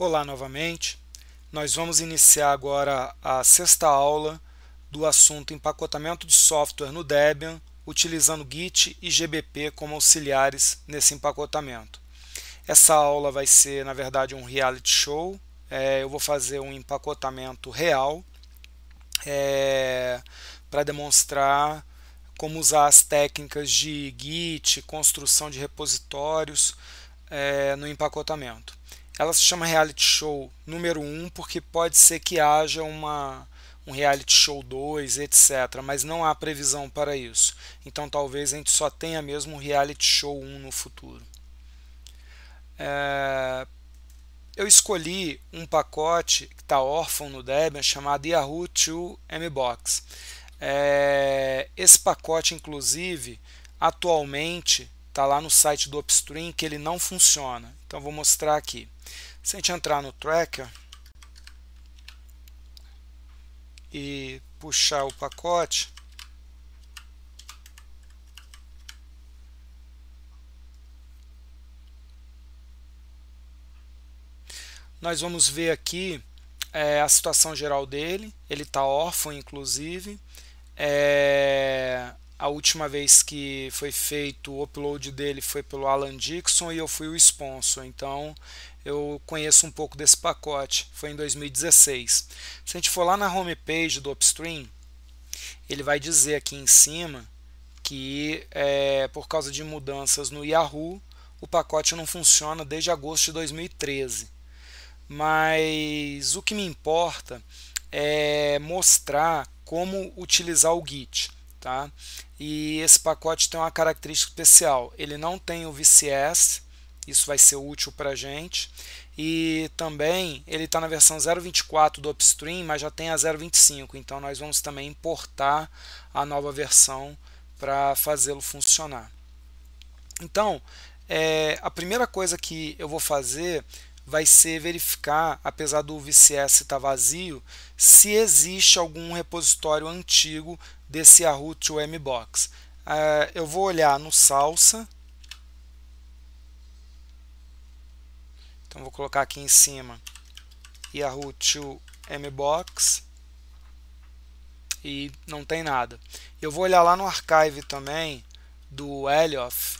Olá novamente. Nós vamos iniciar agora a sexta aula do assunto empacotamento de software no Debian, utilizando Git e GBP como auxiliares nesse empacotamento. Essa aula vai ser, na verdade, um reality show. É, eu vou fazer um empacotamento real é, para demonstrar como usar as técnicas de Git, construção de repositórios é, no empacotamento. Ela se chama reality show número 1 um porque pode ser que haja uma um reality show 2, etc, mas não há previsão para isso. Então talvez a gente só tenha mesmo um reality show 1 um no futuro. É... Eu escolhi um pacote que está órfão no Debian chamado Yahoo 2 MBox. É... Esse pacote, inclusive, atualmente está lá no site do Upstream que ele não funciona. Então vou mostrar aqui. Se a gente entrar no tracker e puxar o pacote, nós vamos ver aqui é, a situação geral dele. Ele está órfão, inclusive. É, a última vez que foi feito o upload dele foi pelo Alan Dixon e eu fui o sponsor, então eu conheço um pouco desse pacote. Foi em 2016. Se a gente for lá na homepage do Upstream, ele vai dizer aqui em cima que é, por causa de mudanças no Yahoo, o pacote não funciona desde agosto de 2013. Mas o que me importa é mostrar como utilizar o Git. Tá? E esse pacote tem uma característica especial. Ele não tem o VCS, isso vai ser útil para a gente. E também ele está na versão 0.24 do Upstream, mas já tem a 0.25, então nós vamos também importar a nova versão para fazê-lo funcionar. Então, é, a primeira coisa que eu vou fazer vai ser verificar, apesar do VCS estar tá vazio, se existe algum repositório antigo desse Yahoo to MBox? Uh, ah, eu vou olhar no salsa. Então vou colocar aqui em cima Yahoo to MBox e não tem nada. Eu vou olhar lá no archive também do Elioff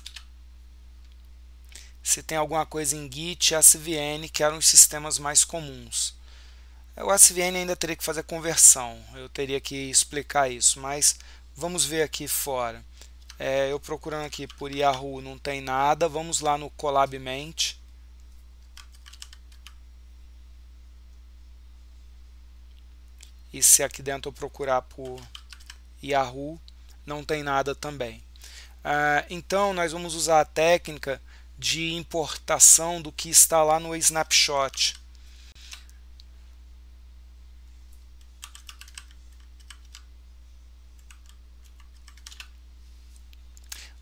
se tem alguma coisa em Git e SVN que eram os sistemas mais comuns. O SVN ainda teria que fazer a conversão, eu teria que explicar isso, mas vamos ver aqui fora. É, eu procurando aqui por Yahoo não tem nada, vamos lá no Mente. E se aqui dentro eu procurar por Yahoo, não tem nada também. Ah, então, nós vamos usar a técnica de importação do que está lá no snapshot.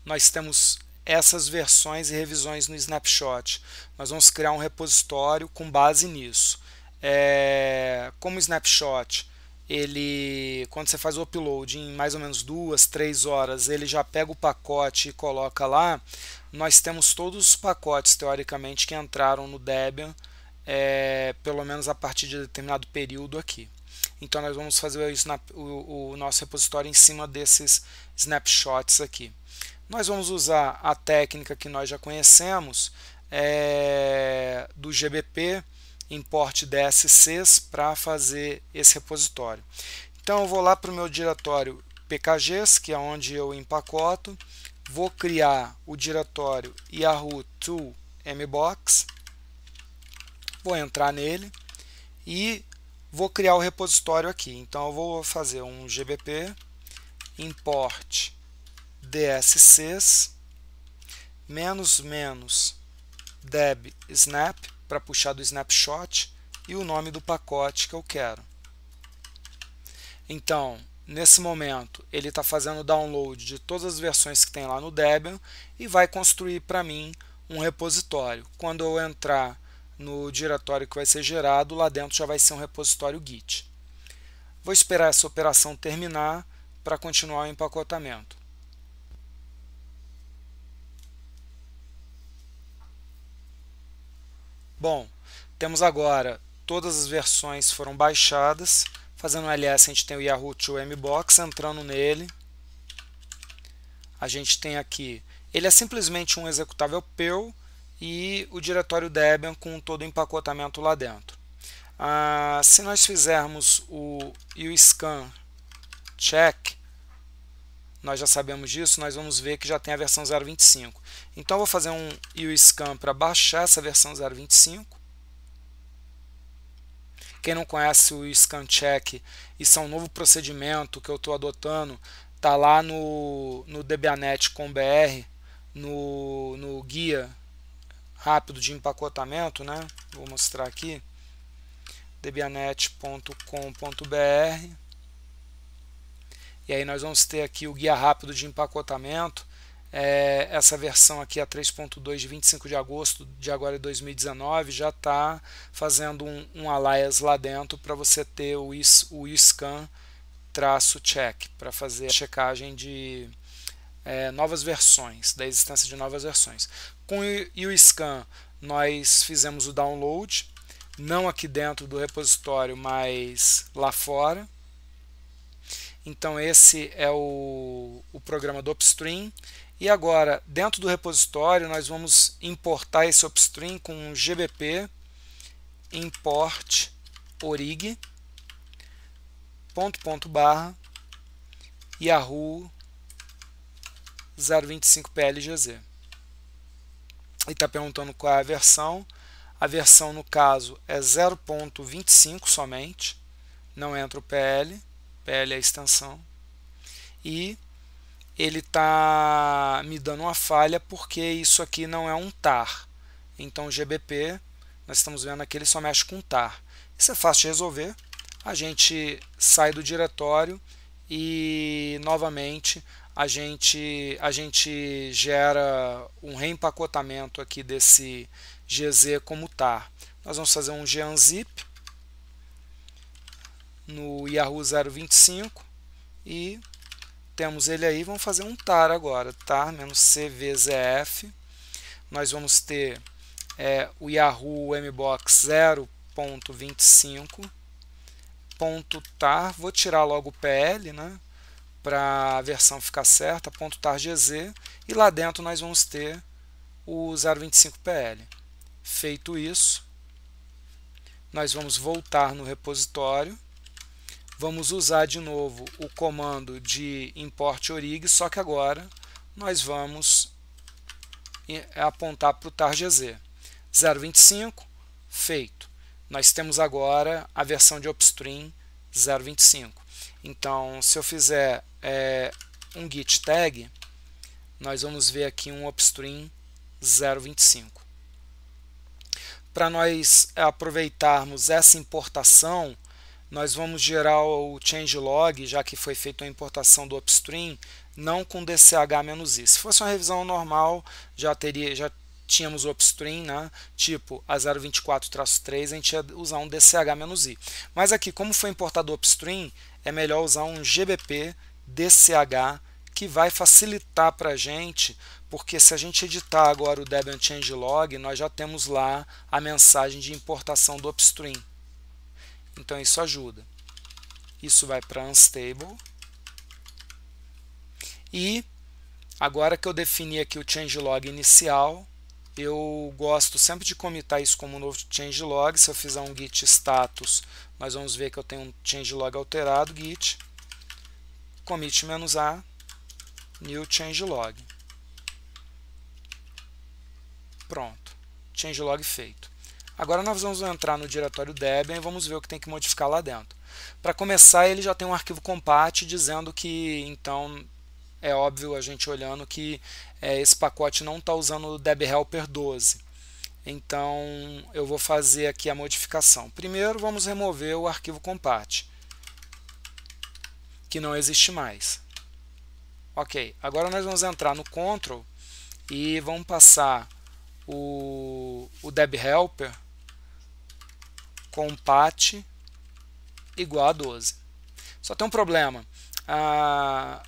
nós temos essas versões e revisões no snapshot. Nós vamos criar um repositório com base nisso. É, como o snapshot, ele, quando você faz o upload em mais ou menos duas, três horas, ele já pega o pacote e coloca lá. Nós temos todos os pacotes, teoricamente, que entraram no Debian, é, pelo menos a partir de determinado período aqui. Então, nós vamos fazer o, snap, o, o nosso repositório em cima desses snapshots aqui. Nós vamos usar a técnica que nós já conhecemos é, do GBP, importe DSCs, para fazer esse repositório. Então eu vou lá para o meu diretório PKGs, que é onde eu empacoto, vou criar o diretório Yahoo Tool Mbox, vou entrar nele e vou criar o repositório aqui. Então eu vou fazer um GBP importe dscs menos menos deb snap para puxar do snapshot e o nome do pacote que eu quero. Então, nesse momento, ele está fazendo o download de todas as versões que tem lá no Debian e vai construir para mim um repositório. Quando eu entrar no diretório que vai ser gerado, lá dentro já vai ser um repositório Git. Vou esperar essa operação terminar para continuar o empacotamento. Bom, temos agora todas as versões foram baixadas. Fazendo um ls, a gente tem o Yahoo entrando nele. A gente tem aqui, ele é simplesmente um executável PEL e o diretório Debian com todo o empacotamento lá dentro. Ah, se nós fizermos o, o scan check, nós já sabemos disso, nós vamos ver que já tem a versão 0.25. Então vou fazer um USCAN para baixar essa versão 0.25. Quem não conhece o Scan Check, isso é um novo procedimento que eu estou adotando, está lá no, no DBAnet com BR, no, no guia rápido de empacotamento, né? Vou mostrar aqui, debianet.com.br E aí nós vamos ter aqui o guia rápido de empacotamento. É, essa versão aqui, a 3.2 de 25 de agosto de agora de 2019, já está fazendo um, um alias lá dentro para você ter o, is, o scan traço check para fazer a checagem de é, novas versões, da existência de novas versões. Com o scan nós fizemos o download, não aqui dentro do repositório, mas lá fora. Então esse é o, o programa do Upstream e agora, dentro do repositório, nós vamos importar esse upstream com gbp import orig ponto ponto barra yahoo 025 plgz. E está perguntando qual é a versão. A versão, no caso, é 0.25 somente, não entra o PL, PL é a extensão, e ele está me dando uma falha porque isso aqui não é um tar. Então o GBP, nós estamos vendo aqui, ele só mexe com tar. Isso é fácil de resolver. A gente sai do diretório e novamente a gente, a gente gera um reempacotamento aqui desse GZ como tar. Nós vamos fazer um GANZIP no Yahoo 025 e temos ele aí, vamos fazer um tar agora, tar tá? menos cvzf. Nós vamos ter é, o Yahoo Mbox 0.25.tar, ponto tar, vou tirar logo o PL, né, para a versão ficar certa, ponto tar GZ, e lá dentro nós vamos ter o 025PL. Feito isso, nós vamos voltar no repositório, vamos usar de novo o comando de import orig, só que agora nós vamos é, apontar para o targz. 0.25, feito. Nós temos agora a versão de upstream 0.25. Então, se eu fizer é, um git tag, nós vamos ver aqui um upstream 0.25. Para nós aproveitarmos essa importação, nós vamos gerar o changelog, já que foi feita a importação do upstream, não com DCH-i. Se fosse uma revisão normal, já teria já tínhamos o upstream, né? tipo a 024-3, a gente ia usar um DCH-i. Mas aqui, como foi importado o upstream, é melhor usar um GBP DCH, que vai facilitar para a gente, porque se a gente editar agora o Debian Changelog, nós já temos lá a mensagem de importação do upstream. Então isso ajuda. Isso vai para unstable. E agora que eu defini aqui o changelog inicial, eu gosto sempre de comitar isso como um novo changelog. Se eu fizer um git status, nós vamos ver que eu tenho um changelog alterado, git commit "-a", new changelog. Pronto, changelog feito. Agora nós vamos entrar no diretório Debian e vamos ver o que tem que modificar lá dentro. Para começar, ele já tem um arquivo compat dizendo que, então, é óbvio a gente olhando que é, esse pacote não está usando o DebHelper 12. Então, eu vou fazer aqui a modificação. Primeiro, vamos remover o arquivo compat, que não existe mais. Ok, agora nós vamos entrar no control e vamos passar o, o DebHelper compat igual a 12. Só tem um problema. Ah,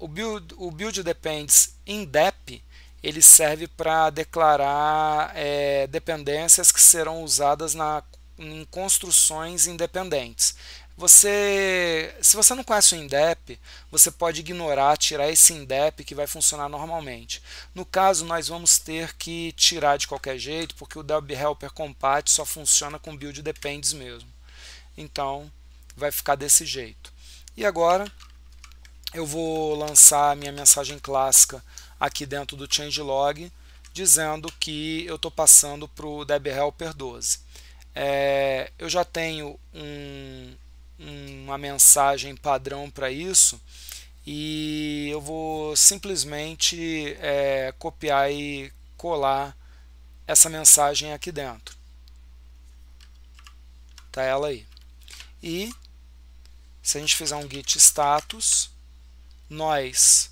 o, build, o build depends in dep ele serve para declarar é, dependências que serão usadas na, em construções independentes. Você, se você não conhece o INDEP, você pode ignorar, tirar esse INDEP que vai funcionar normalmente. No caso, nós vamos ter que tirar de qualquer jeito, porque o Delb Helper Compat só funciona com build depends mesmo. Então, vai ficar desse jeito. E agora, eu vou lançar a minha mensagem clássica aqui dentro do changelog, dizendo que eu estou passando para o Deb Helper 12. É, eu já tenho um, uma mensagem padrão para isso e eu vou simplesmente é, copiar e colar essa mensagem aqui dentro. Tá ela aí. E se a gente fizer um git status, nós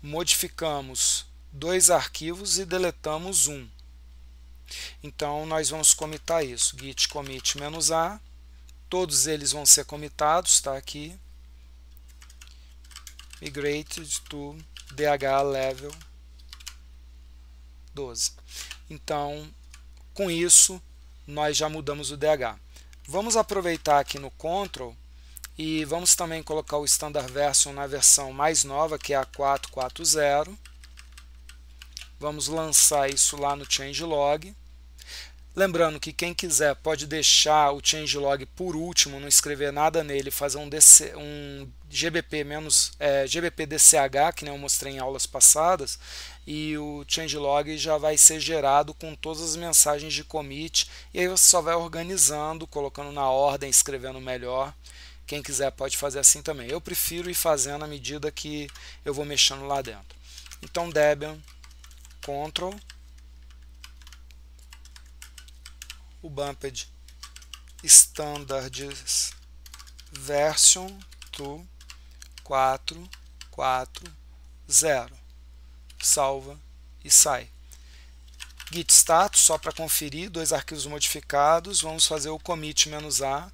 modificamos dois arquivos e deletamos um. Então nós vamos comitar isso, git commit-a todos eles vão ser comitados, está aqui, migrated to DH level 12. Então, com isso, nós já mudamos o DH. Vamos aproveitar aqui no Control e vamos também colocar o Standard Version na versão mais nova, que é a 440. Vamos lançar isso lá no changelog. Lembrando que quem quiser pode deixar o changelog por último, não escrever nada nele, fazer um, DC, um GBP menos é, GBP DCH, que eu mostrei em aulas passadas, e o changelog já vai ser gerado com todas as mensagens de commit, e aí você só vai organizando, colocando na ordem, escrevendo melhor. Quem quiser pode fazer assim também. Eu prefiro ir fazendo à medida que eu vou mexendo lá dentro. Então Debian Control o bumped standards version to 440. Salva e sai. Git status, só para conferir, dois arquivos modificados, vamos fazer o commit "-a",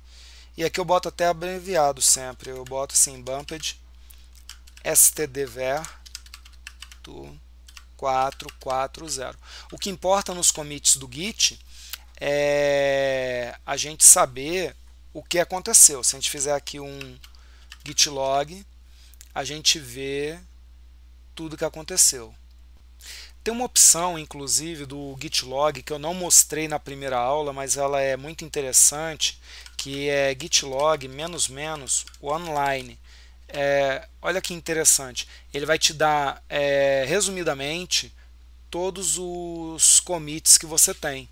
e aqui eu boto até abreviado sempre, eu boto assim, bumped stdver to 440. O que importa nos commits do Git é a gente saber o que aconteceu. Se a gente fizer aqui um git log, a gente vê tudo que aconteceu. Tem uma opção, inclusive, do git log que eu não mostrei na primeira aula, mas ela é muito interessante, que é git log menos menos online. É, olha que interessante, ele vai te dar é, resumidamente todos os commits que você tem.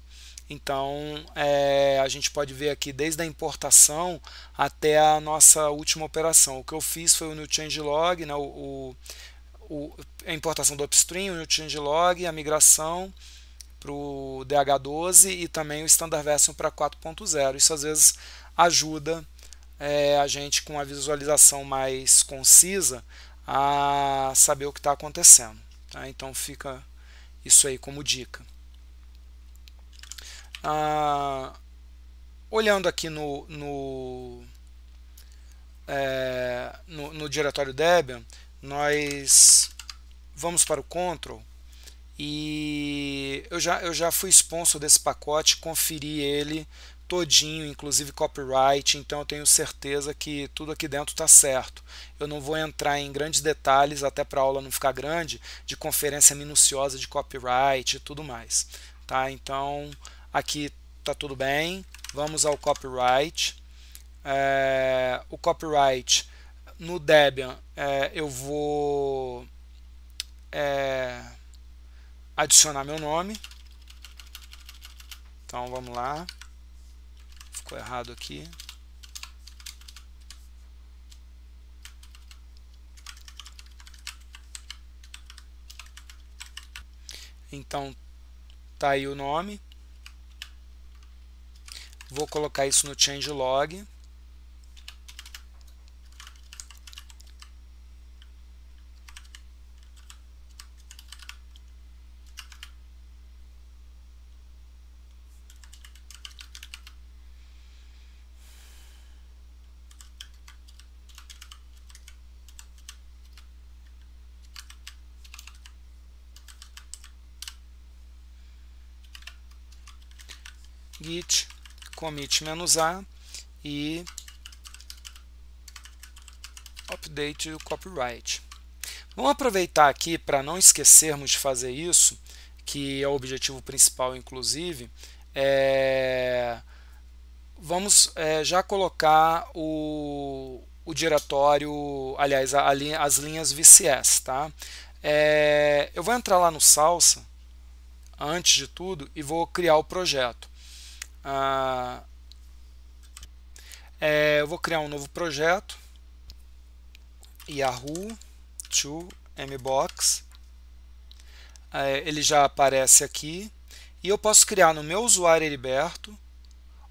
Então, é, a gente pode ver aqui desde a importação até a nossa última operação. O que eu fiz foi o new changelog, né, o, o, a importação do upstream, o new changelog, a migração para o DH12 e também o standard version para 4.0. Isso às vezes ajuda é, a gente com a visualização mais concisa a saber o que está acontecendo. Tá? Então fica isso aí como dica. Ah, olhando aqui no, no, é, no, no diretório Debian, nós vamos para o Control e eu já, eu já fui sponsor desse pacote, conferi ele todinho, inclusive copyright, então eu tenho certeza que tudo aqui dentro está certo. Eu não vou entrar em grandes detalhes, até para a aula não ficar grande, de conferência minuciosa de copyright e tudo mais. Tá? Então, Aqui tá tudo bem. Vamos ao copyright. É, o copyright no Debian é, eu vou é, adicionar meu nome. Então vamos lá. Ficou errado aqui. Então tá aí o nome. Vou colocar isso no changelog. git commit "-a", e update o copyright. Vamos aproveitar aqui para não esquecermos de fazer isso, que é o objetivo principal, inclusive. É... Vamos é, já colocar o, o diretório, aliás, a, a as linhas VCS. Tá? É... Eu vou entrar lá no Salsa, antes de tudo, e vou criar o projeto. Ah, é, eu vou criar um novo projeto. Yahoo to Mbox. É, ele já aparece aqui. E eu posso criar no meu usuário Heriberto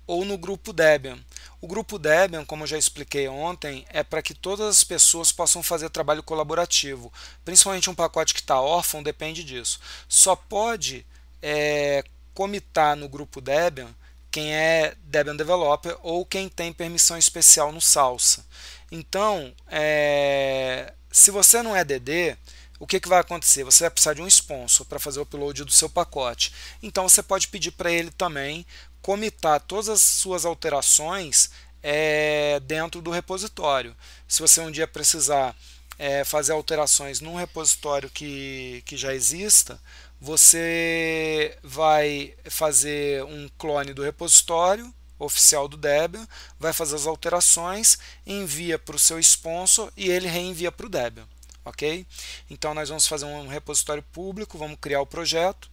ou no grupo Debian. O grupo Debian, como eu já expliquei ontem, é para que todas as pessoas possam fazer trabalho colaborativo. Principalmente um pacote que está órfão depende disso. Só pode é, comitar no grupo Debian quem é Debian Developer ou quem tem permissão especial no Salsa. Então, é, se você não é DD, o que, que vai acontecer? Você vai precisar de um sponsor para fazer o upload do seu pacote. Então, você pode pedir para ele também comitar todas as suas alterações é, dentro do repositório. Se você um dia precisar é, fazer alterações num repositório que, que já exista, você vai fazer um clone do repositório oficial do Debian, vai fazer as alterações, envia para o seu sponsor e ele reenvia para o Debian, ok? Então nós vamos fazer um repositório público, vamos criar o projeto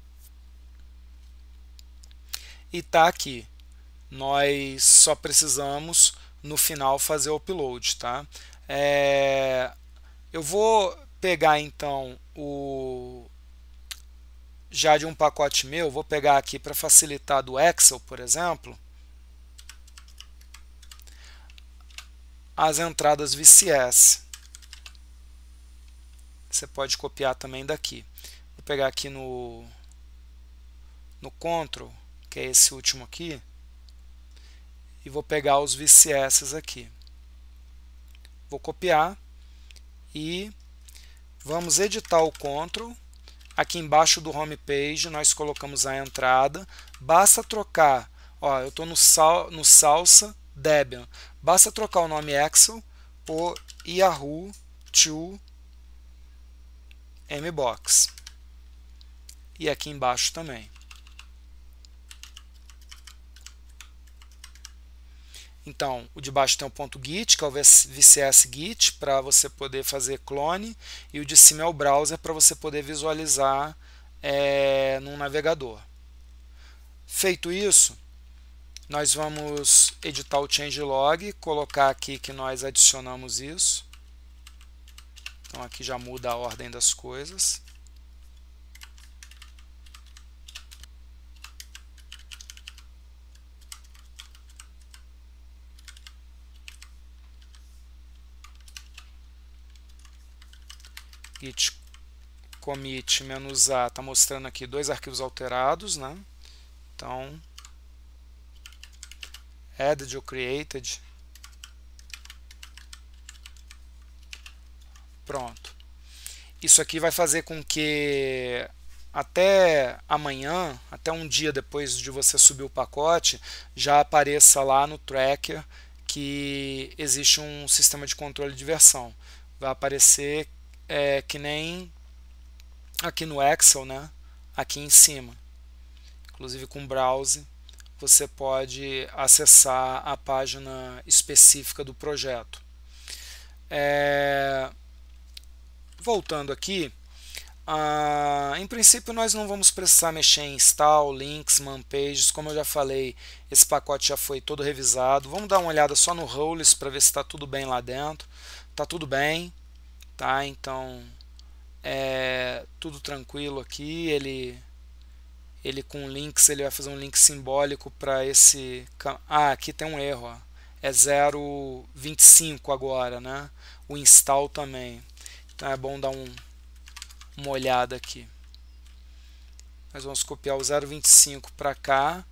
e está aqui. Nós só precisamos no final fazer o upload, tá? É... Eu vou pegar então o já de um pacote meu, vou pegar aqui para facilitar do Excel, por exemplo, as entradas VCS. Você pode copiar também daqui. Vou pegar aqui no, no Control, que é esse último aqui, e vou pegar os VCS aqui. Vou copiar e vamos editar o Ctrl aqui embaixo do home page nós colocamos a entrada, basta trocar, ó, eu estou no, sal, no Salsa Debian, basta trocar o nome Excel por Yahoo to Mbox. E aqui embaixo também. Então, o de baixo tem o ponto .git, que é o VCS Git, para você poder fazer clone, e o de cima é o browser para você poder visualizar é, num navegador. Feito isso, nós vamos editar o changelog, colocar aqui que nós adicionamos isso. Então aqui já muda a ordem das coisas. git commit "-a", está mostrando aqui dois arquivos alterados, né? Então, added ou created. Pronto. Isso aqui vai fazer com que até amanhã, até um dia depois de você subir o pacote, já apareça lá no tracker que existe um sistema de controle de versão. Vai aparecer é, que nem aqui no Excel, né? aqui em cima. Inclusive com o browse você pode acessar a página específica do projeto. É... Voltando aqui, ah, em princípio nós não vamos precisar mexer em install, links, man pages, como eu já falei, esse pacote já foi todo revisado. Vamos dar uma olhada só no roles para ver se está tudo bem lá dentro. Está tudo bem tá? Então é tudo tranquilo aqui. Ele ele com links ele vai fazer um link simbólico para esse ah aqui tem um erro ó. é 0.25 agora né o install também então é bom dar um, uma olhada aqui nós vamos copiar o 0.25 para cá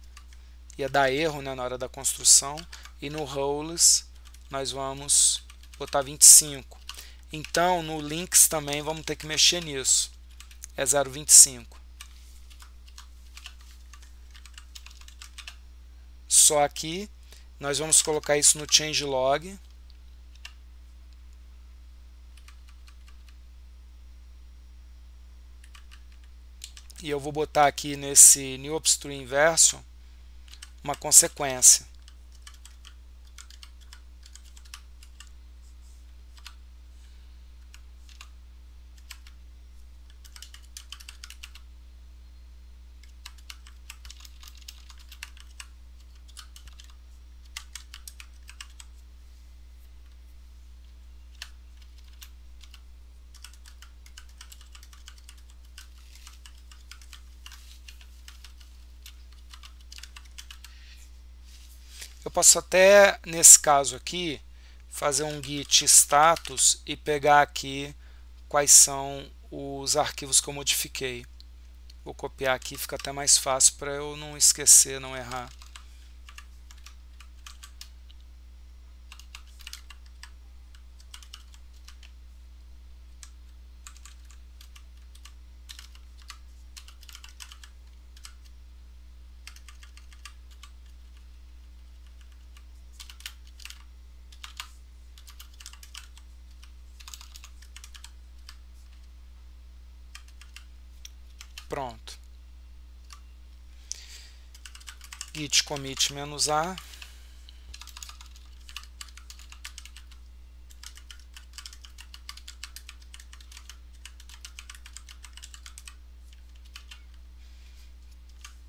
ia dar erro né, na hora da construção e no roles nós vamos botar 25 então, no links também vamos ter que mexer nisso. É 0,25. Só aqui, nós vamos colocar isso no changelog. E eu vou botar aqui nesse new upstream version uma consequência. Eu posso até, nesse caso aqui, fazer um git status e pegar aqui quais são os arquivos que eu modifiquei. Vou copiar aqui, fica até mais fácil para eu não esquecer, não errar. git commit menos a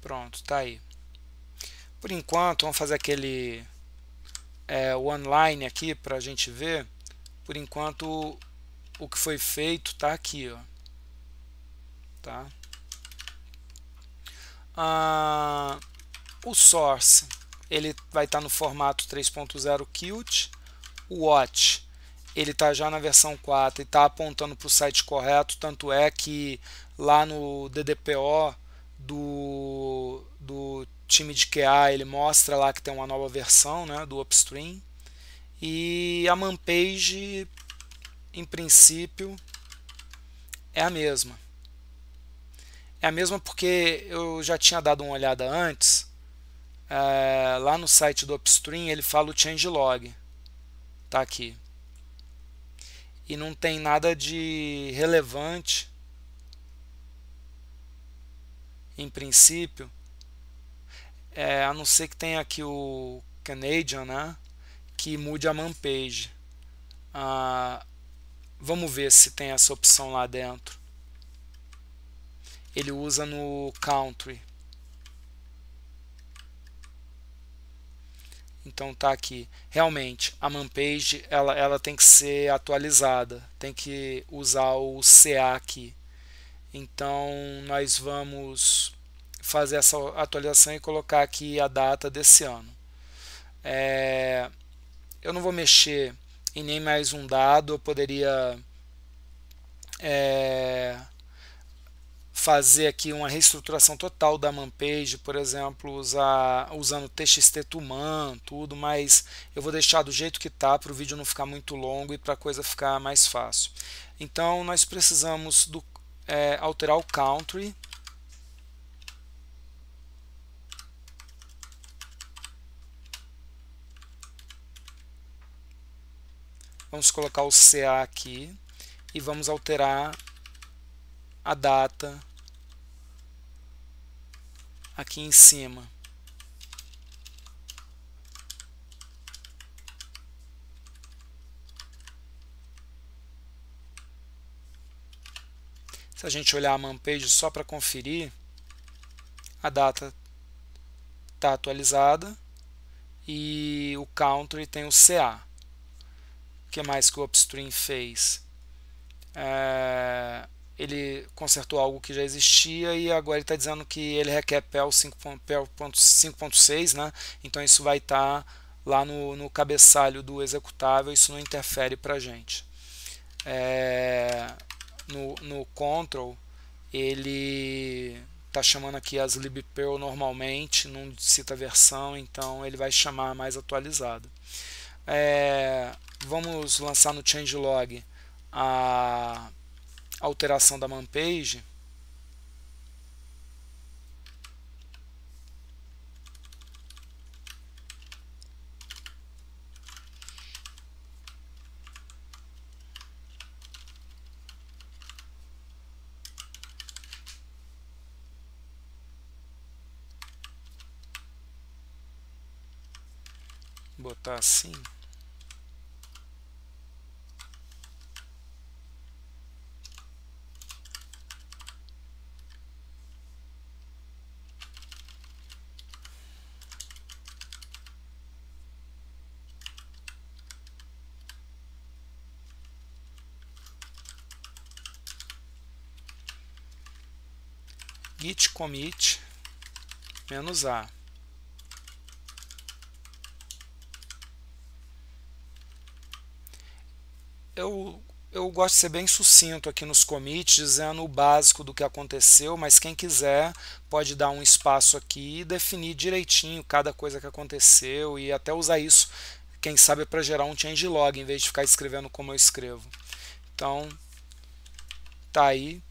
Pronto, tá aí. Por enquanto, vamos fazer aquele é, online aqui para a gente ver. Por enquanto, o que foi feito tá aqui, ó. Tá? Ah, o source ele vai estar tá no formato 3.0 Qt. O watch ele está já na versão 4 e está apontando para o site correto, tanto é que lá no DDPO do, do time de QA ele mostra lá que tem uma nova versão né, do upstream. E a manpage, em princípio, é a mesma. É a mesma porque eu já tinha dado uma olhada antes é, lá no site do Upstream ele fala o changelog. Tá aqui. E não tem nada de relevante em princípio. É, a não ser que tenha aqui o Canadian, né? Que mude a man page. Ah, vamos ver se tem essa opção lá dentro. Ele usa no country. Então tá aqui. Realmente, a manpage ela, ela tem que ser atualizada, tem que usar o CA aqui. Então nós vamos fazer essa atualização e colocar aqui a data desse ano. É, eu não vou mexer em nem mais um dado, eu poderia é, fazer aqui uma reestruturação total da manpage, por exemplo, usar, usando TXT Tuman, tudo, mas eu vou deixar do jeito que está para o vídeo não ficar muito longo e para a coisa ficar mais fácil. Então nós precisamos do, é, alterar o country vamos colocar o CA aqui e vamos alterar a data aqui em cima. Se a gente olhar a manpage só para conferir, a data está atualizada e o country tem o CA. O que mais que o Upstream fez? É ele consertou algo que já existia e agora ele está dizendo que ele requer PEL 5.6, né? então isso vai estar tá lá no, no, cabeçalho do executável, isso não interfere para a gente. É, no, no control, ele está chamando aqui as libpel normalmente, não cita versão, então ele vai chamar mais atualizado. É, vamos lançar no changelog a alteração da manpage botar assim git commit menos a. Eu, eu gosto de ser bem sucinto aqui nos commits, dizendo o básico do que aconteceu, mas quem quiser pode dar um espaço aqui e definir direitinho cada coisa que aconteceu e até usar isso, quem sabe, para gerar um changelog, em vez de ficar escrevendo como eu escrevo. Então, tá aí,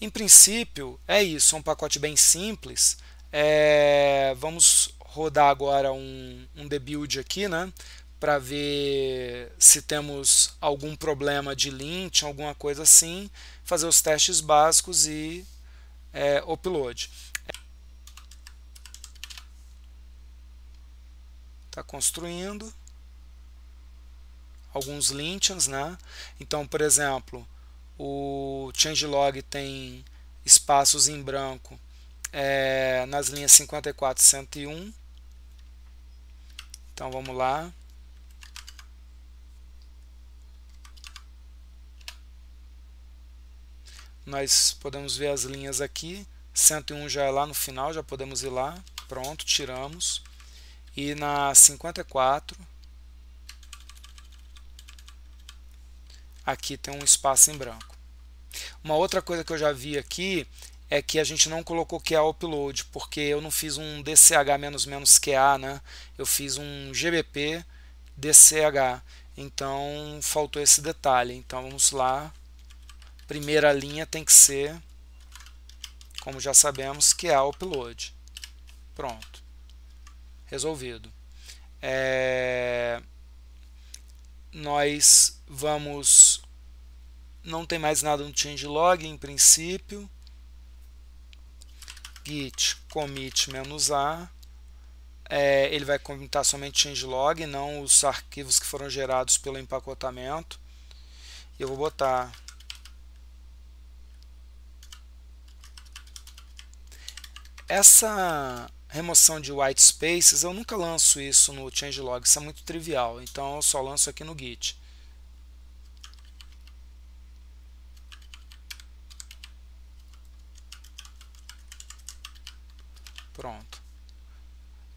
em princípio, é isso, é um pacote bem simples. É, vamos rodar agora um, um debuild aqui, né? Para ver se temos algum problema de lint, alguma coisa assim. Fazer os testes básicos e é, upload. Está construindo alguns lintons, né? Então, por exemplo, o changelog tem espaços em branco é, nas linhas 54 e 101. Então vamos lá. Nós podemos ver as linhas aqui. 101 já é lá no final, já podemos ir lá. Pronto, tiramos. E na 54 aqui tem um espaço em branco. Uma outra coisa que eu já vi aqui é que a gente não colocou QA upload, porque eu não fiz um DCH-QA, né? Eu fiz um GBP DCH. Então faltou esse detalhe. Então vamos lá. Primeira linha tem que ser, como já sabemos, QA upload. Pronto. Resolvido. É... Nós vamos não tem mais nada no changelog em princípio. Git commit "-a". É, ele vai comitar somente changelog, não os arquivos que foram gerados pelo empacotamento. E eu vou botar essa remoção de white spaces, eu nunca lanço isso no changelog, isso é muito trivial, então eu só lanço aqui no git. Pronto.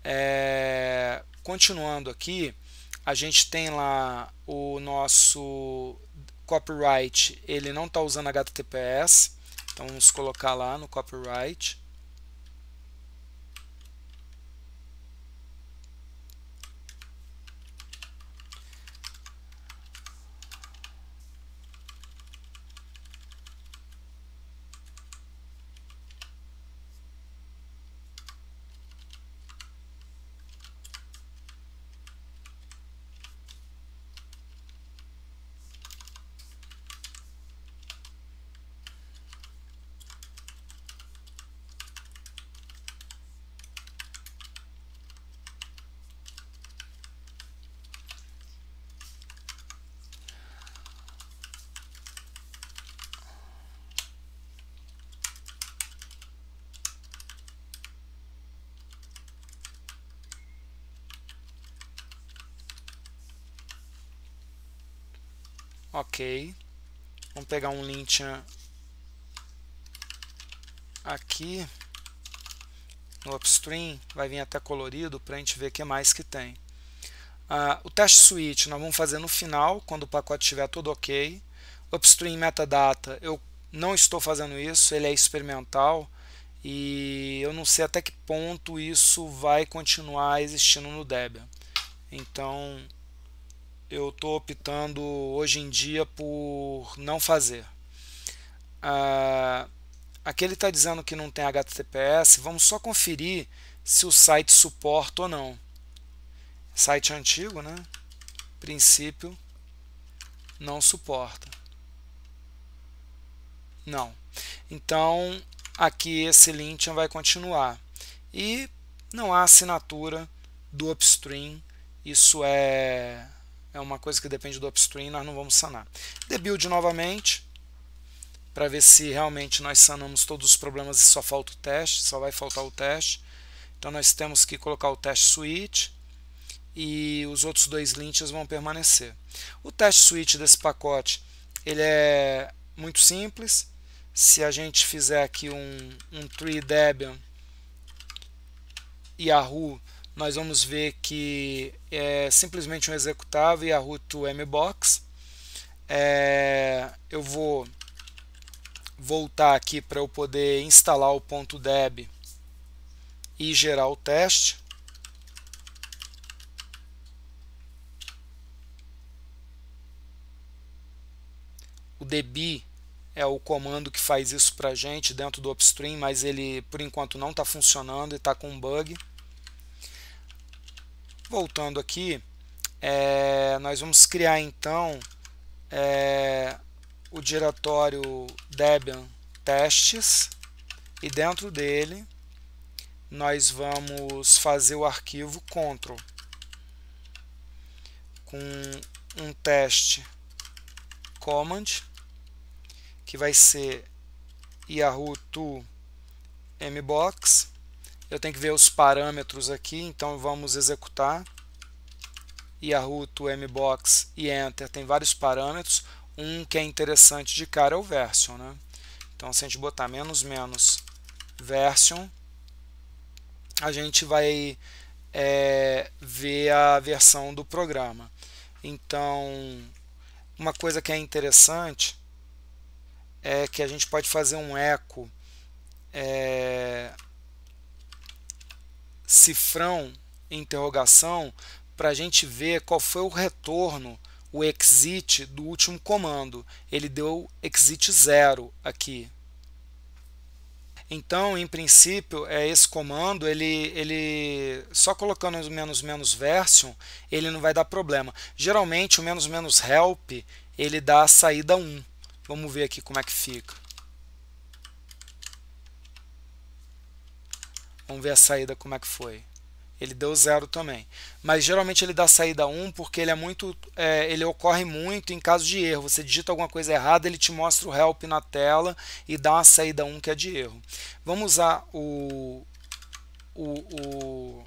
É, continuando aqui, a gente tem lá o nosso copyright, ele não está usando HTTPS, então vamos colocar lá no copyright. Ok. Vamos pegar um lint aqui no upstream, vai vir até colorido para a gente ver o que mais que tem. Ah, o teste switch nós vamos fazer no final, quando o pacote estiver todo ok. Upstream metadata, eu não estou fazendo isso, ele é experimental e eu não sei até que ponto isso vai continuar existindo no Debian. Então, eu estou optando hoje em dia por não fazer. Ah, aqui ele está dizendo que não tem HTTPS, vamos só conferir se o site suporta ou não. Site antigo, né? Princípio não suporta. Não. Então, aqui esse Lintian vai continuar. E não há assinatura do upstream. Isso é é uma coisa que depende do upstream, nós não vamos sanar. Debuild novamente, para ver se realmente nós sanamos todos os problemas e só falta o teste, só vai faltar o teste. Então nós temos que colocar o teste suite e os outros dois links vão permanecer. O teste suite desse pacote ele é muito simples. Se a gente fizer aqui um, um tree Debian Yahoo nós vamos ver que é simplesmente um executável e a mbox. É, eu vou voltar aqui para eu poder instalar o ponto .deb e gerar o teste. O db é o comando que faz isso para gente dentro do upstream, mas ele por enquanto não está funcionando e está com um bug voltando aqui, é, nós vamos criar então é, o diretório Debian testes e dentro dele nós vamos fazer o arquivo control com um teste command que vai ser yahoo to mbox eu tenho que ver os parâmetros aqui, então vamos executar. Yahoo Mbox e Enter tem vários parâmetros. Um que é interessante de cara é o version. Né? Então, se a gente botar menos menos version, a gente vai é, ver a versão do programa. Então, uma coisa que é interessante é que a gente pode fazer um eco é, cifrão interrogação para a gente ver qual foi o retorno, o exit do último comando. Ele deu exit 0 aqui. Então, em princípio, é esse comando, ele, ele só colocando o menos menos version, ele não vai dar problema. Geralmente, o menos menos help, ele dá a saída 1. Vamos ver aqui como é que fica. Vamos ver a saída como é que foi. Ele deu zero também. Mas geralmente ele dá saída 1 um porque ele é muito. É, ele ocorre muito em caso de erro. Você digita alguma coisa errada, ele te mostra o help na tela e dá uma saída 1 um que é de erro. Vamos usar o, o, o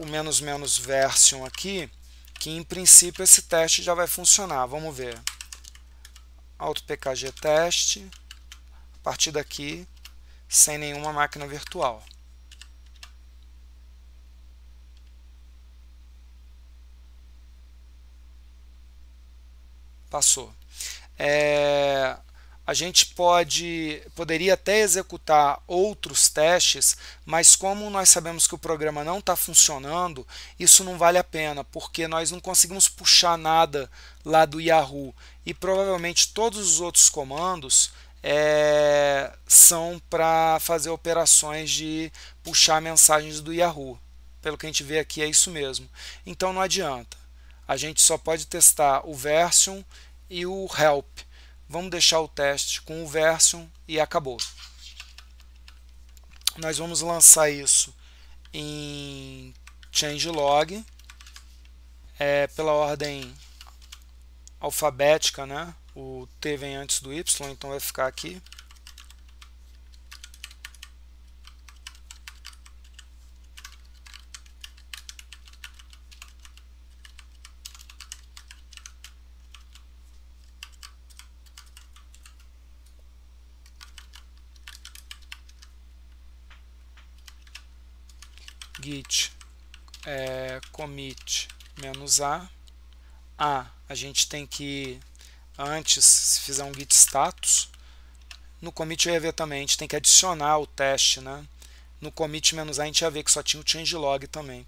o menos menos version aqui, que em princípio esse teste já vai funcionar. Vamos ver. Auto pkg teste a partir daqui sem nenhuma máquina virtual. Passou. É, a gente pode poderia até executar outros testes, mas como nós sabemos que o programa não está funcionando, isso não vale a pena, porque nós não conseguimos puxar nada lá do Yahoo e provavelmente todos os outros comandos é, são para fazer operações de puxar mensagens do Yahoo. Pelo que a gente vê aqui, é isso mesmo. Então não adianta. A gente só pode testar o version e o help. Vamos deixar o teste com o version e acabou. Nós vamos lançar isso em changelog é, pela ordem alfabética, né? O T vem antes do Y, então vai ficar aqui. git é, commit menos a a a gente tem que antes, se fizer um git status, no commit eu ia ver também, a gente tem que adicionar o teste, né? No commit -a a gente ia ver que só tinha o changelog também.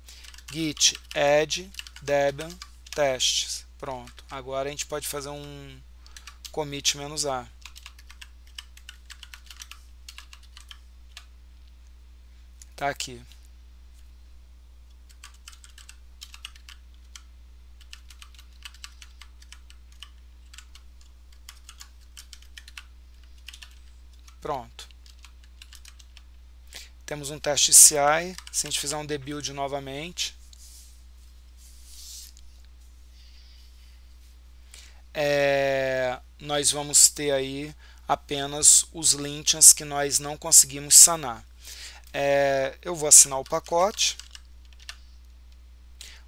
git add debian testes. Pronto. Agora a gente pode fazer um commit a. Tá aqui. Pronto. Temos um teste CI. Se a gente fizer um debuild novamente. É, nós vamos ter aí apenas os lintians que nós não conseguimos sanar. É, eu vou assinar o pacote.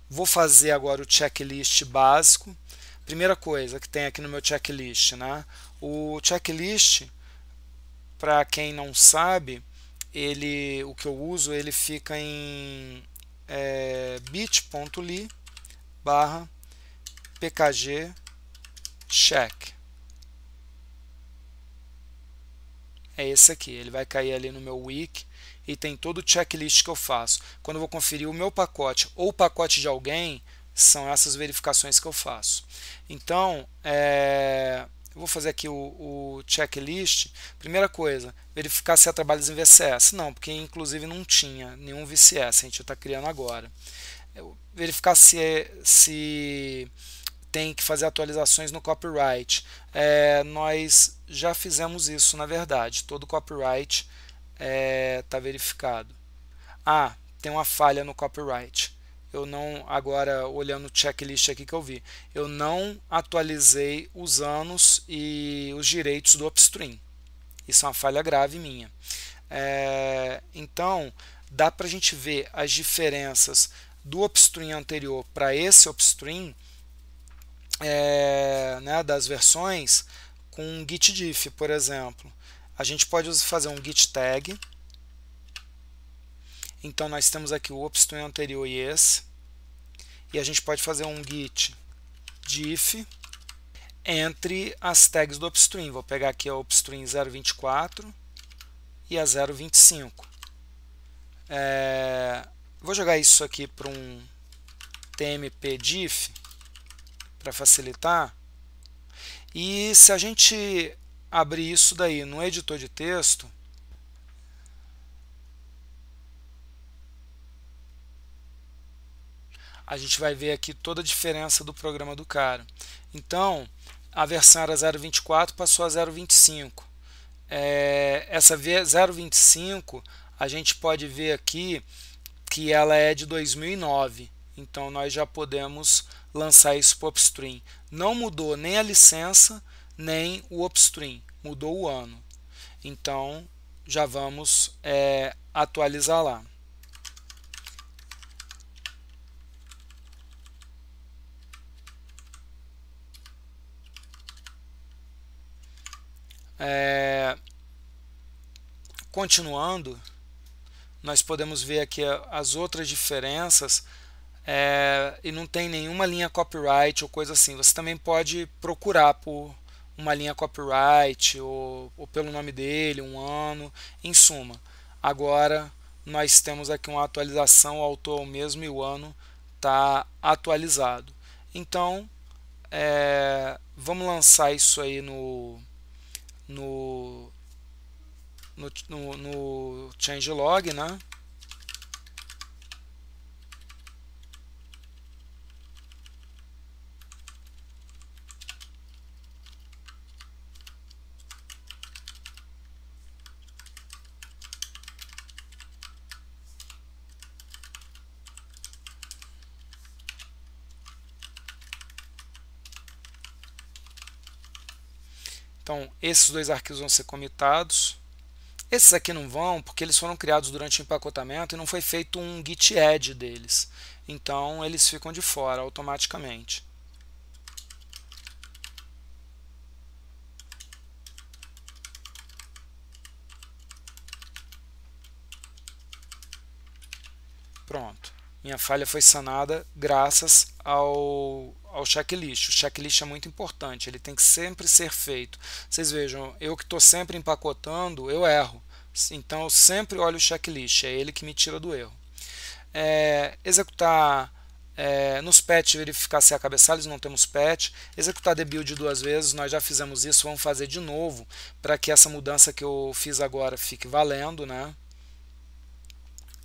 Vou fazer agora o checklist básico. Primeira coisa que tem aqui no meu checklist, né? O checklist para quem não sabe, ele, o que eu uso, ele fica em é, bit.ly barra pkg check. É esse aqui, ele vai cair ali no meu wiki e tem todo o checklist que eu faço. Quando eu vou conferir o meu pacote ou o pacote de alguém, são essas verificações que eu faço. Então, é, eu vou fazer aqui o, o checklist. Primeira coisa, verificar se há trabalhos em VCS. Não, porque inclusive não tinha nenhum VCS, a gente está criando agora. É, verificar se, é, se tem que fazer atualizações no copyright. É, nós já fizemos isso, na verdade. Todo copyright está é, tá verificado. Ah, tem uma falha no copyright eu não, agora olhando o checklist aqui que eu vi, eu não atualizei os anos e os direitos do upstream. Isso é uma falha grave minha. É, então, dá para a gente ver as diferenças do upstream anterior para esse upstream é, né, das versões com git diff, por exemplo. A gente pode fazer um git tag então nós temos aqui o upstream anterior e esse. E a gente pode fazer um git diff entre as tags do upstream. Vou pegar aqui a upstream 024 e a 025. É, vou jogar isso aqui para um TMP diff para facilitar. E se a gente abrir isso daí no editor de texto, a gente vai ver aqui toda a diferença do programa do cara. Então, a versão era 0.24, passou a 0.25. É, essa 0.25, a gente pode ver aqui que ela é de 2009. Então, nós já podemos lançar isso para o upstream. Não mudou nem a licença, nem o upstream. Mudou o ano. Então, já vamos é, atualizar lá. É, continuando, nós podemos ver aqui as outras diferenças é, e não tem nenhuma linha copyright ou coisa assim. Você também pode procurar por uma linha copyright ou, ou pelo nome dele, um ano, em suma. Agora nós temos aqui uma atualização, o autor mesmo e o ano está atualizado. Então, é, vamos lançar isso aí no, no, no, no, changelog, né? Esses dois arquivos vão ser comitados. Esses aqui não vão, porque eles foram criados durante o empacotamento e não foi feito um git add deles. Então, eles ficam de fora automaticamente. Pronto. Minha falha foi sanada graças ao, ao checklist. O checklist é muito importante, ele tem que sempre ser feito. Vocês vejam, eu que estou sempre empacotando, eu erro. Então eu sempre olho o checklist, é ele que me tira do erro. É, executar é, nos patch verificar se há é cabeçalhos, não temos patch. Executar the build duas vezes, nós já fizemos isso, vamos fazer de novo para que essa mudança que eu fiz agora fique valendo, né?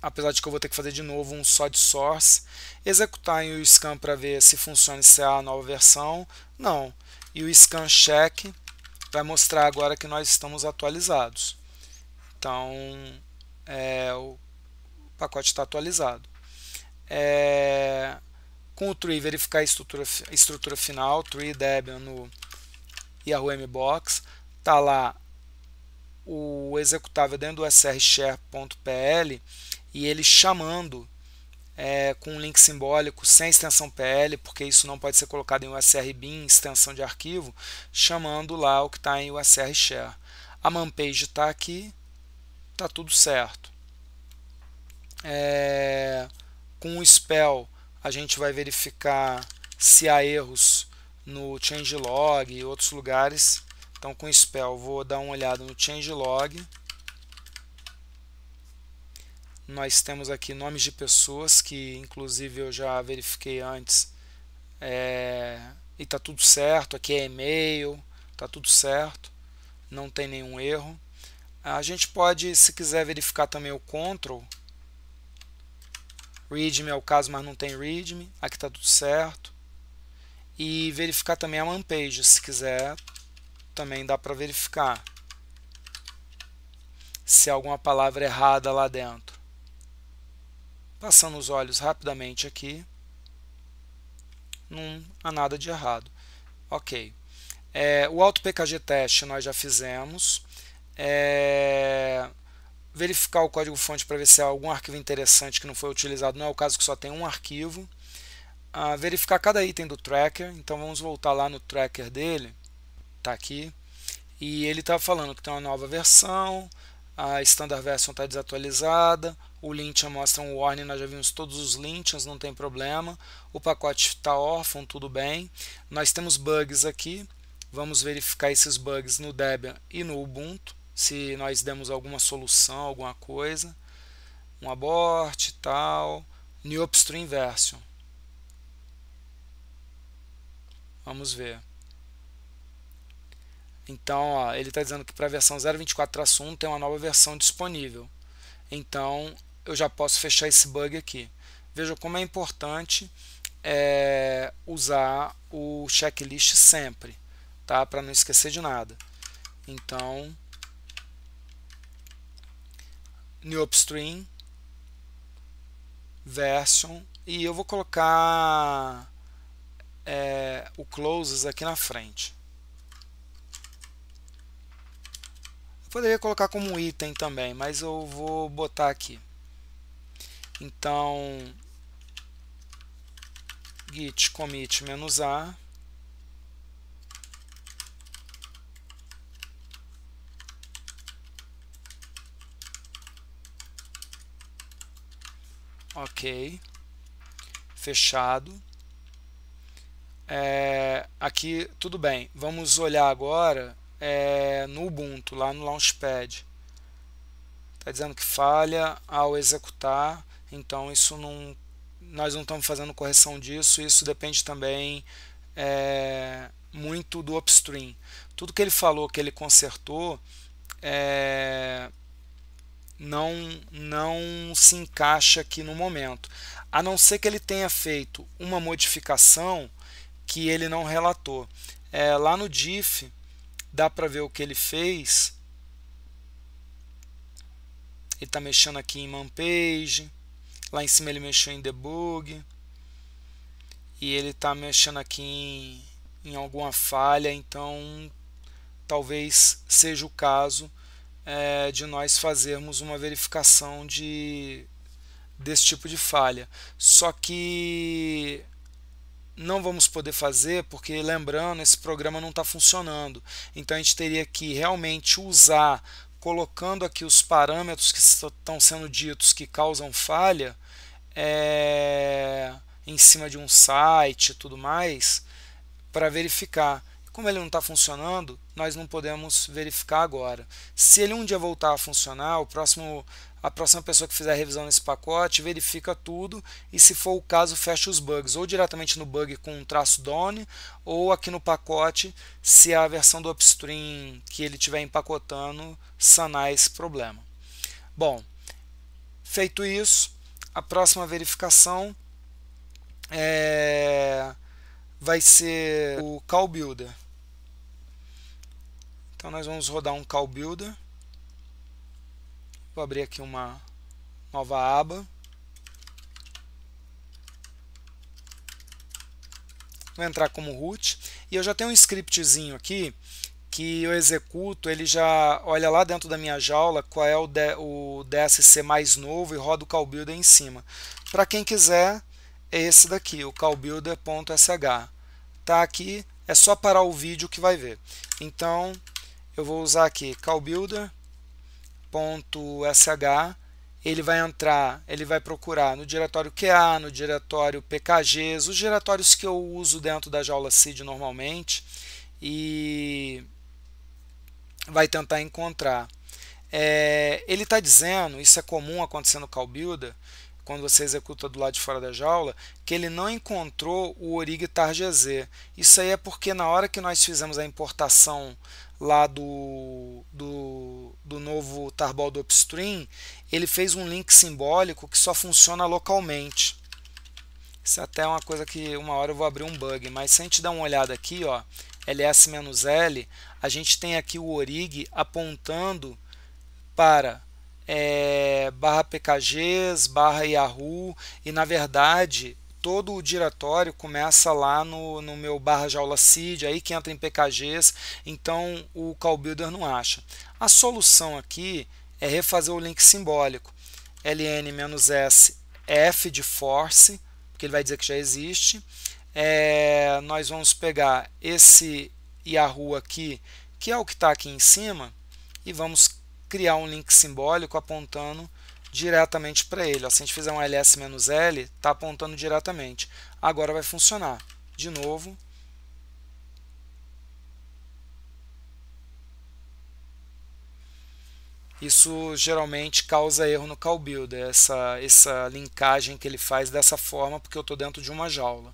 apesar de que eu vou ter que fazer de novo um só de source, executar o scan para ver se funciona se é a nova versão, não. E o scan check vai mostrar agora que nós estamos atualizados. Então, é, o pacote está atualizado. É, com o tree verificar a estrutura, a estrutura final, tree Debian no Yahoo Mbox, está lá o executável dentro do srshare.pl e ele chamando é, com um link simbólico sem extensão PL, porque isso não pode ser colocado em USR bin, extensão de arquivo, chamando lá o que está em USR share. A manpage está aqui, está tudo certo. É, com o spell, a gente vai verificar se há erros no changelog e outros lugares. Então, com o spell, vou dar uma olhada no changelog. log nós temos aqui nomes de pessoas que, inclusive, eu já verifiquei antes é, e tá tudo certo. Aqui é e-mail, tá tudo certo, não tem nenhum erro. A gente pode, se quiser, verificar também o control. Readme é o caso, mas não tem readme. Aqui tá tudo certo. E verificar também a man page, se quiser, também dá para verificar se alguma palavra errada lá dentro. Passando os olhos rapidamente aqui, não há nada de errado. Ok. É, o auto PKG teste nós já fizemos. É, verificar o código-fonte para ver se há algum arquivo interessante que não foi utilizado. Não é o caso que só tem um arquivo. Ah, verificar cada item do tracker. Então vamos voltar lá no tracker dele. Está aqui. E ele está falando que tem uma nova versão, a standard version está desatualizada, o Lintian mostra um warning, nós já vimos todos os Lintians, não tem problema, o pacote está órfão, tudo bem. Nós temos bugs aqui, vamos verificar esses bugs no Debian e no Ubuntu, se nós demos alguma solução, alguma coisa, um abort e tal, new upstream version. Vamos ver. Então, ó, ele está dizendo que para a versão 0.24-1 tem uma nova versão disponível. Então, eu já posso fechar esse bug aqui. Veja como é importante é, usar o checklist sempre, tá? Para não esquecer de nada. Então, new upstream version e eu vou colocar é, o closes aqui na frente. Poderia colocar como item também, mas eu vou botar aqui. Então, git commit menos a ok fechado é, aqui tudo bem vamos olhar agora é, no Ubuntu, lá no Launchpad. Está dizendo que falha ao executar, então isso não, nós não estamos fazendo correção disso, isso depende também é, muito do upstream. Tudo que ele falou que ele consertou é, não, não se encaixa aqui no momento, a não ser que ele tenha feito uma modificação que ele não relatou. É, lá no diff dá para ver o que ele fez. Ele está mexendo aqui em man page. Lá em cima ele mexeu em debug. E ele está mexendo aqui em, em alguma falha. Então, talvez seja o caso é, de nós fazermos uma verificação de desse tipo de falha. Só que não vamos poder fazer porque, lembrando, esse programa não está funcionando. Então a gente teria que realmente usar, colocando aqui os parâmetros que estão sendo ditos que causam falha é, em cima de um site e tudo mais, para verificar. Como ele não está funcionando, nós não podemos verificar agora. Se ele um dia voltar a funcionar, o próximo a próxima pessoa que fizer a revisão nesse pacote verifica tudo e, se for o caso, fecha os bugs, ou diretamente no bug com um traço done ou aqui no pacote, se a versão do upstream que ele estiver empacotando sanar esse problema. Bom, feito isso, a próxima verificação é... vai ser o call builder. Então nós vamos rodar um call builder. Vou abrir aqui uma nova aba. Vou entrar como root. E eu já tenho um scriptzinho aqui que eu executo, ele já olha lá dentro da minha jaula qual é o, o DSC mais novo e roda o callbuilder em cima. Para quem quiser, é esse daqui, o calbuilder.sh. Tá aqui, é só parar o vídeo que vai ver. Então, eu vou usar aqui callbuilder.sh. .sh, ele vai entrar, ele vai procurar no diretório QA, no diretório PKGs, os diretórios que eu uso dentro da jaula CID normalmente e vai tentar encontrar. É, ele está dizendo, isso é comum acontecer no CalBuilder, quando você executa do lado de fora da jaula, que ele não encontrou o OriGuitar GZ. Isso aí é porque na hora que nós fizemos a importação lá do, do, do novo Tarball do Upstream, ele fez um link simbólico que só funciona localmente. Isso é até é uma coisa que uma hora eu vou abrir um bug, mas se a gente der uma olhada aqui, ó, ls-l, a gente tem aqui o orig apontando para é, barra pkgs, barra yahoo, e na verdade todo o diretório começa lá no, no meu barra de aula seed, aí que entra em PKGs, então o builder não acha. A solução aqui é refazer o link simbólico, ln-s f de force, porque ele vai dizer que já existe. É, nós vamos pegar esse Yahoo aqui, que é o que está aqui em cima, e vamos criar um link simbólico apontando diretamente para ele. Ó, se a gente fizer um ls-l, está apontando diretamente. Agora vai funcionar. De novo. Isso geralmente causa erro no Call Builder, essa, essa linkagem que ele faz dessa forma, porque eu estou dentro de uma jaula.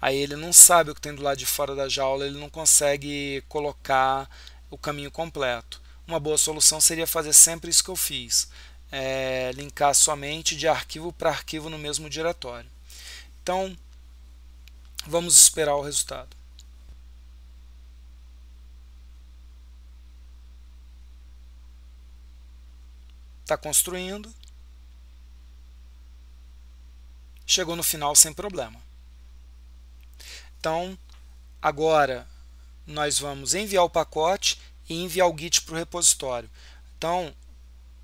Aí ele não sabe o que tem do lado de fora da jaula, ele não consegue colocar o caminho completo. Uma boa solução seria fazer sempre isso que eu fiz é, linkar somente de arquivo para arquivo no mesmo diretório. Então, vamos esperar o resultado. Está construindo. Chegou no final sem problema. Então, agora nós vamos enviar o pacote e enviar o Git para o repositório. Então,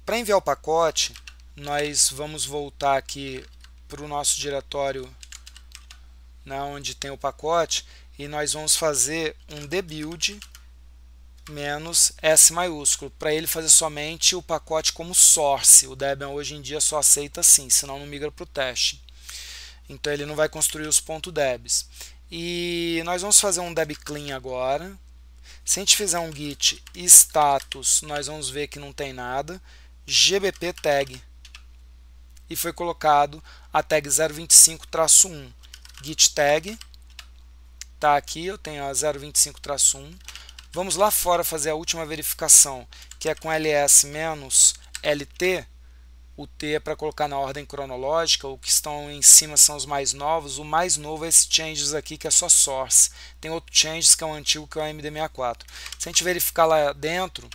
para enviar o pacote, nós vamos voltar aqui para o nosso diretório na né, onde tem o pacote e nós vamos fazer um debuild menos S maiúsculo, para ele fazer somente o pacote como source. O Debian hoje em dia só aceita assim, senão não migra para o teste. Então ele não vai construir os .debs. E nós vamos fazer um deb clean agora. Se a gente fizer um git status, nós vamos ver que não tem nada. GBP tag e foi colocado a tag 025-1 git tag tá aqui eu tenho a 025-1 vamos lá fora fazer a última verificação que é com ls lt o T é para colocar na ordem cronológica, o que estão em cima são os mais novos, o mais novo é esse changes aqui que é só source, tem outro changes que é o antigo que é o AMD64. Se a gente verificar lá dentro,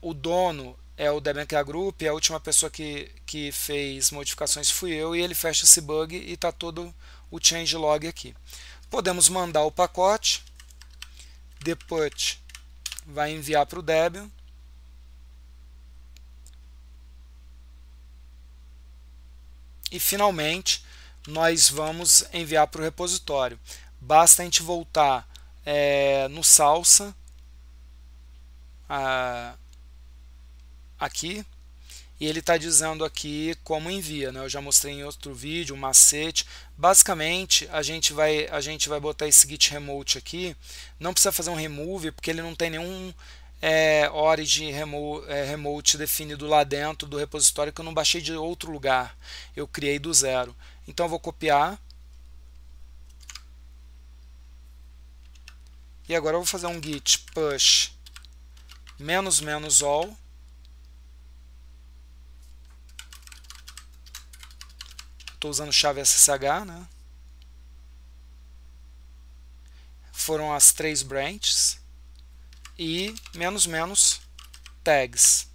o dono é o Debian Group, é a última pessoa que, que fez modificações fui eu, e ele fecha esse bug e está todo o changelog aqui. Podemos mandar o pacote, deput vai enviar para o Debian, e finalmente nós vamos enviar para o repositório. Basta a gente voltar é, no salsa, a, aqui e ele está dizendo aqui como envia, né? Eu já mostrei em outro vídeo, um macete. Basicamente, a gente vai a gente vai botar esse git remote aqui. Não precisa fazer um remove porque ele não tem nenhum é, origin é, remote definido lá dentro do repositório que eu não baixei de outro lugar. Eu criei do zero. Então eu vou copiar. E agora eu vou fazer um git push menos menos all estou usando chave SSH, né? Foram as três branches e menos menos tags.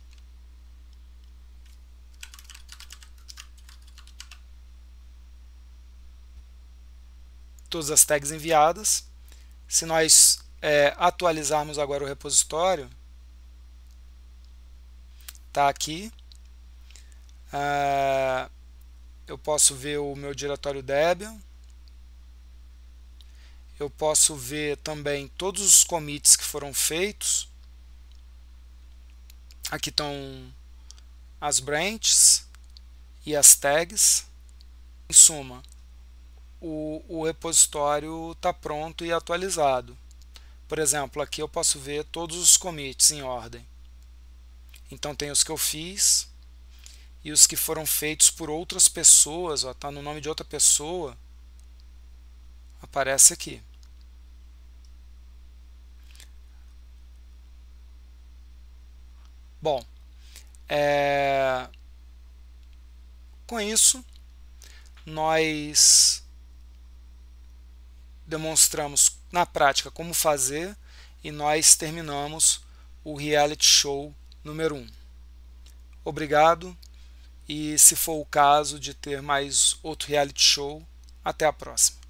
Todas as tags enviadas. Se nós é, atualizarmos agora o repositório, está aqui. Uh, eu posso ver o meu diretório Debian, eu posso ver também todos os commits que foram feitos. Aqui estão as branches e as tags. Em suma, o, o repositório está pronto e atualizado. Por exemplo, aqui eu posso ver todos os commits em ordem. Então tem os que eu fiz, e os que foram feitos por outras pessoas, está no nome de outra pessoa, aparece aqui. Bom, é, com isso, nós demonstramos na prática como fazer e nós terminamos o reality show número 1. Um. Obrigado e, se for o caso, de ter mais outro reality show. Até a próxima.